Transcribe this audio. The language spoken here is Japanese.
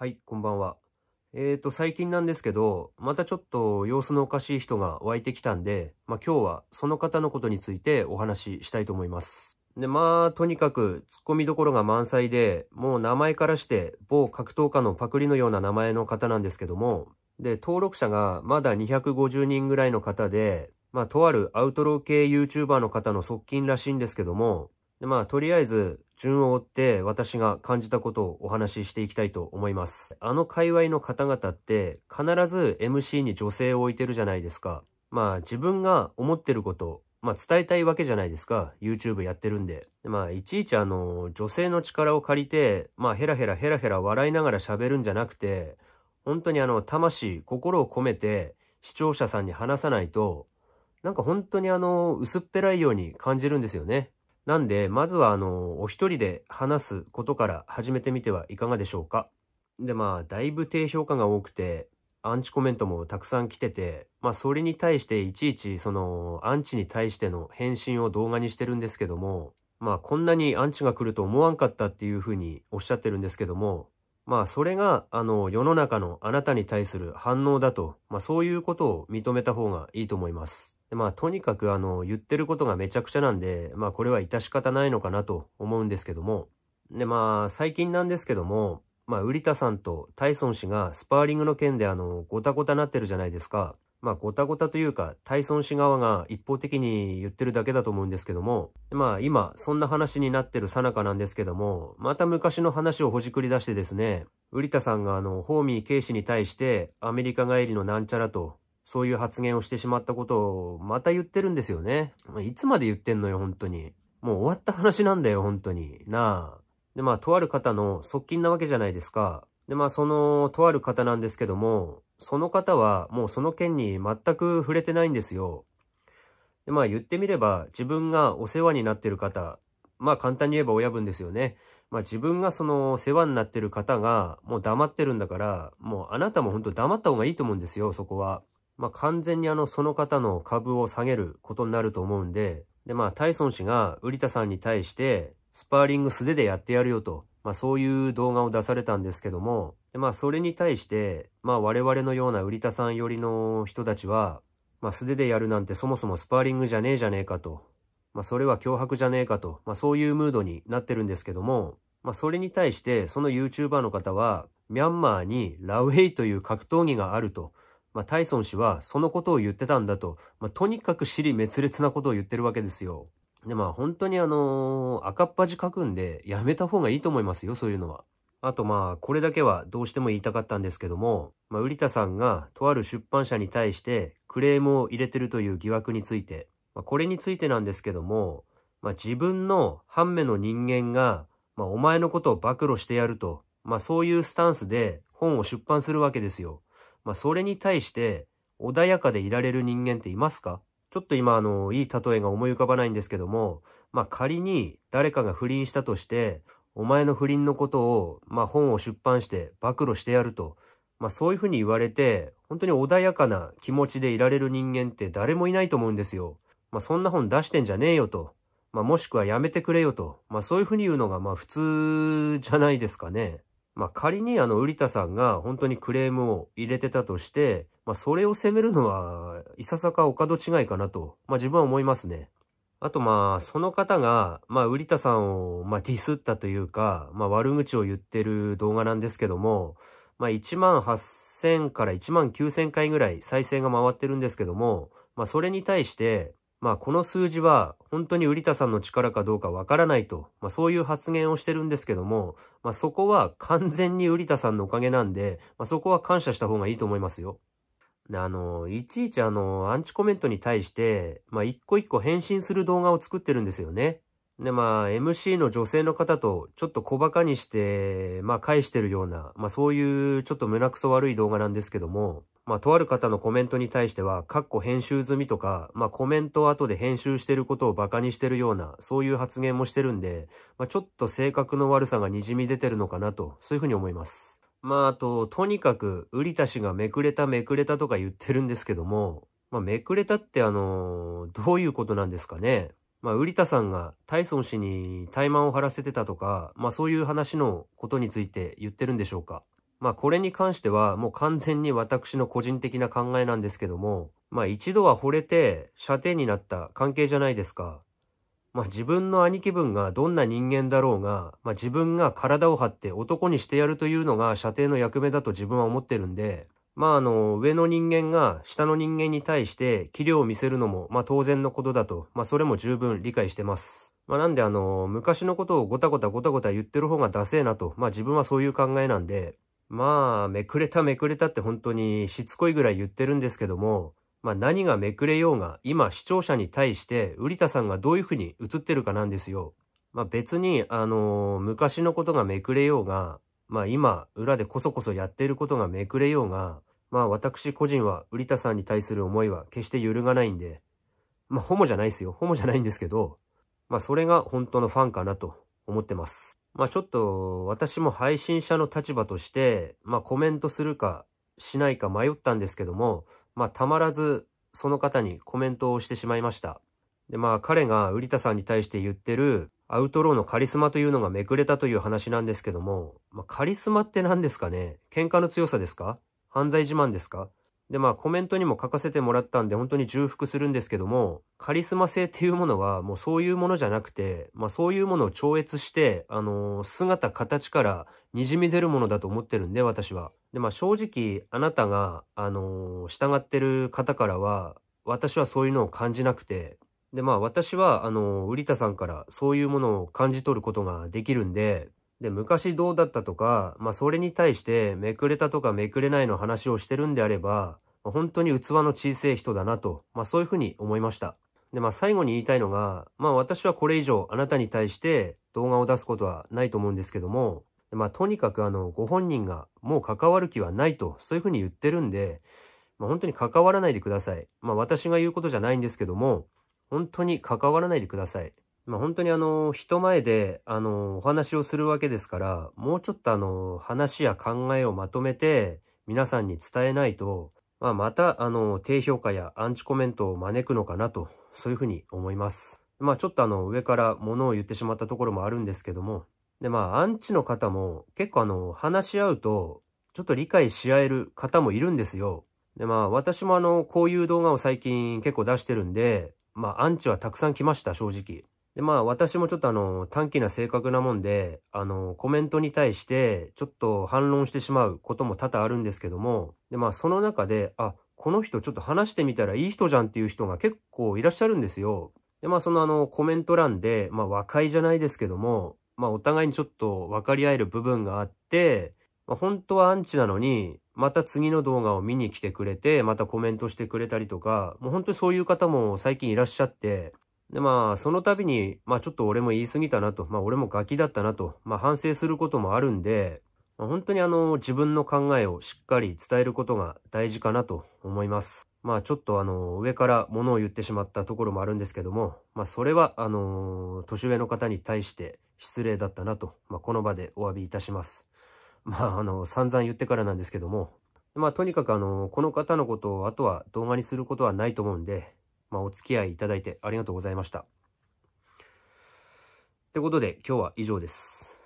はい、こんばんは。えっ、ー、と、最近なんですけど、またちょっと様子のおかしい人が湧いてきたんで、まあ、今日はその方のことについてお話ししたいと思います。で、まあ、とにかく突っ込みどころが満載で、もう名前からして某格闘家のパクリのような名前の方なんですけども、で、登録者がまだ250人ぐらいの方で、まあ、とあるアウトロー系 YouTuber の方の側近らしいんですけども、で、まあ、とりあえず、順を追って私が感じたことをお話ししていきたいと思います。あの界隈の方々って必ず MC に女性を置いてるじゃないですか。まあ自分が思ってること、まあ伝えたいわけじゃないですか。YouTube やってるんで。でまあいちいちあの女性の力を借りて、まあヘラヘラヘラヘラ笑いながら喋るんじゃなくて、本当にあの魂、心を込めて視聴者さんに話さないと、なんか本当にあの薄っぺらいように感じるんですよね。なんで、まずは、あの、お一人で話すことから始めてみてはいかがでしょうか。で、まあ、だいぶ低評価が多くて、アンチコメントもたくさん来てて、まあ、それに対していちいち、その、アンチに対しての返信を動画にしてるんですけども、まあ、こんなにアンチが来ると思わんかったっていうふうにおっしゃってるんですけども、まあそれがあの世の中のあなたに対する反応だと、まあそういうことを認めた方がいいと思います。でまあとにかくあの言ってることがめちゃくちゃなんで、まあこれは致し方ないのかなと思うんですけども。でまあ最近なんですけども、まあウリタさんとタイソン氏がスパーリングの件であのごたごたなってるじゃないですか。まあ、ごたごたというか、タイソン氏側が一方的に言ってるだけだと思うんですけども、まあ、今、そんな話になってるさなかなんですけども、また昔の話をほじくり出してですね、ウリタさんがあの、ホーミー警視に対して、アメリカ帰りのなんちゃらと、そういう発言をしてしまったことを、また言ってるんですよね。いつまで言ってんのよ、本当に。もう終わった話なんだよ、本当に。なあ。で、まあ、とある方の側近なわけじゃないですか。で、まあ、その、とある方なんですけども、その方はもうその件に全く触れてないんですよ。でまあ言ってみれば自分がお世話になってる方、まあ簡単に言えば親分ですよね。まあ自分がその世話になってる方がもう黙ってるんだから、もうあなたも本当黙った方がいいと思うんですよ、そこは。まあ完全にあのその方の株を下げることになると思うんで、でまあタイソン氏がウリタさんに対してスパーリング素手でやってやるよとまあそういう動画を出されたんですけども、まあそれに対して、まあ我々のような売田さん寄りの人たちは、まあ素手でやるなんてそもそもスパーリングじゃねえじゃねえかと、まあそれは脅迫じゃねえかと、まあそういうムードになってるんですけども、まあそれに対してその YouTuber の方は、ミャンマーにラウェイという格闘技があると、まあタイソン氏はそのことを言ってたんだと、まあとにかく尻滅裂なことを言ってるわけですよ。で、まあ本当にあのー、赤っ端書くんで、やめた方がいいと思いますよ、そういうのは。あとまあ、これだけはどうしても言いたかったんですけども、まあ、瓜田さんがとある出版社に対してクレームを入れてるという疑惑について、まあ、これについてなんですけども、まあ、自分の半目の人間が、まあ、お前のことを暴露してやると、まあ、そういうスタンスで本を出版するわけですよ。まあ、それに対して、穏やかでいられる人間っていますかちょっと今、あの、いい例えが思い浮かばないんですけども、まあ仮に誰かが不倫したとして、お前の不倫のことを、まあ本を出版して暴露してやると、まあそういうふうに言われて、本当に穏やかな気持ちでいられる人間って誰もいないと思うんですよ。まあそんな本出してんじゃねえよと。まあもしくはやめてくれよと。まあそういうふうに言うのがまあ普通じゃないですかね。まあ仮にあの、ウリタさんが本当にクレームを入れてたとして、まあ、それを責めるのは、いささかお門違いかなと、まあ、自分は思いますね。あとまあ、その方が、まあ、売田さんを、まあ、ディスったというか、まあ、悪口を言ってる動画なんですけども、まあ、1万8000から1万9000回ぐらい再生が回ってるんですけども、まあ、それに対して、まあ、この数字は本当に売田さんの力かどうかわからないと、まあ、そういう発言をしてるんですけども、まあ、そこは完全に売田さんのおかげなんで、まあ、そこは感謝した方がいいと思いますよ。あの、いちいちあの、アンチコメントに対して、まあ、一個一個返信する動画を作ってるんですよね。で、まあ、MC の女性の方と、ちょっと小馬鹿にして、まあ、返してるような、まあ、そういう、ちょっと胸くそ悪い動画なんですけども、まあ、とある方のコメントに対しては、かっこ編集済みとか、まあ、コメント後で編集してることを馬鹿にしてるような、そういう発言もしてるんで、まあ、ちょっと性格の悪さが滲み出てるのかなと、そういうふうに思います。まあ、あと、とにかく、売りた氏がめくれためくれたとか言ってるんですけども、まあ、めくれたってあのー、どういうことなんですかね。まあ、売田さんがタイソン氏に怠慢を張らせてたとか、まあ、そういう話のことについて言ってるんでしょうか。まあ、これに関してはもう完全に私の個人的な考えなんですけども、まあ、一度は惚れて射程になった関係じゃないですか。まあ、自分の兄貴分がどんな人間だろうが、まあ、自分が体を張って男にしてやるというのが射程の役目だと自分は思ってるんで、まああの、上の人間が下の人間に対して器量を見せるのも、まあ当然のことだと、まあそれも十分理解してます。まあなんであの、昔のことをごたごたごたごた言ってる方がダセえなと、まあ自分はそういう考えなんで、まあ、めくれためくれたって本当にしつこいぐらい言ってるんですけども、まあ、何がめくれようが、今視聴者に対して、瓜田さんがどういうふうに映ってるかなんですよ。まあ、別に、あのー、昔のことがめくれようが、まあ、今、裏でこそこそやっていることがめくれようが、まあ、私個人は瓜田さんに対する思いは決して揺るがないんで、まあ、ホモじゃないですよ。ホモじゃないんですけど、まあ、それが本当のファンかなと思ってます。まあ、ちょっと、私も配信者の立場として、まあ、コメントするかしないか迷ったんですけども、まあ、たまらずその方にコメントをしてしまいました。で、まあ、彼が瓜田さんに対して言ってる、アウトローのカリスマというのがめくれたという話なんですけども、まあ、カリスマって何ですかね喧嘩の強さですか犯罪自慢ですかで、まあコメントにも書かせてもらったんで本当に重複するんですけども、カリスマ性っていうものはもうそういうものじゃなくて、まあそういうものを超越して、あのー、姿形から滲み出るものだと思ってるんで私は。で、まあ正直あなたが、あのー、従ってる方からは、私はそういうのを感じなくて、で、まあ私は、あのー、売田さんからそういうものを感じ取ることができるんで、で、昔どうだったとか、まあそれに対してめくれたとかめくれないの話をしてるんであれば、まあ、本当に器の小さい人だなと、まあそういうふうに思いました。で、まあ最後に言いたいのが、まあ私はこれ以上あなたに対して動画を出すことはないと思うんですけども、まあとにかくあの、ご本人がもう関わる気はないと、そういうふうに言ってるんで、まあ本当に関わらないでください。まあ私が言うことじゃないんですけども、本当に関わらないでください。まあ、本当にあの、人前で、あの、お話をするわけですから、もうちょっとあの、話や考えをまとめて、皆さんに伝えないと、まあ、また、あの、低評価やアンチコメントを招くのかなと、そういうふうに思います。まあ、ちょっとあの、上から物を言ってしまったところもあるんですけども、で、まあ、アンチの方も、結構あの、話し合うと、ちょっと理解し合える方もいるんですよ。で、まあ、私もあの、こういう動画を最近結構出してるんで、まあ、アンチはたくさん来ました、正直。で、まあ私もちょっとあの、短気な性格なもんで、あの、コメントに対して、ちょっと反論してしまうことも多々あるんですけども、で、まあその中で、あ、この人ちょっと話してみたらいい人じゃんっていう人が結構いらっしゃるんですよ。で、まあそのあの、コメント欄で、まあ和解じゃないですけども、まあお互いにちょっと分かり合える部分があって、まあ、本当はアンチなのに、また次の動画を見に来てくれて、またコメントしてくれたりとか、もう本当にそういう方も最近いらっしゃって、で、まあ、その度に、まあ、ちょっと俺も言い過ぎたなと、まあ、俺もガキだったなと、まあ、反省することもあるんで、まあ、本当にあの、自分の考えをしっかり伝えることが大事かなと思います。まあ、ちょっとあの、上から物を言ってしまったところもあるんですけども、まあ、それは、あの、年上の方に対して失礼だったなと、まあ、この場でお詫びいたします。まあ、あの、散々言ってからなんですけども、まあ、とにかくあの、この方のことを、あとは動画にすることはないと思うんで、まあ、お付き合いいただいてありがとうございました。ってことで今日は以上です。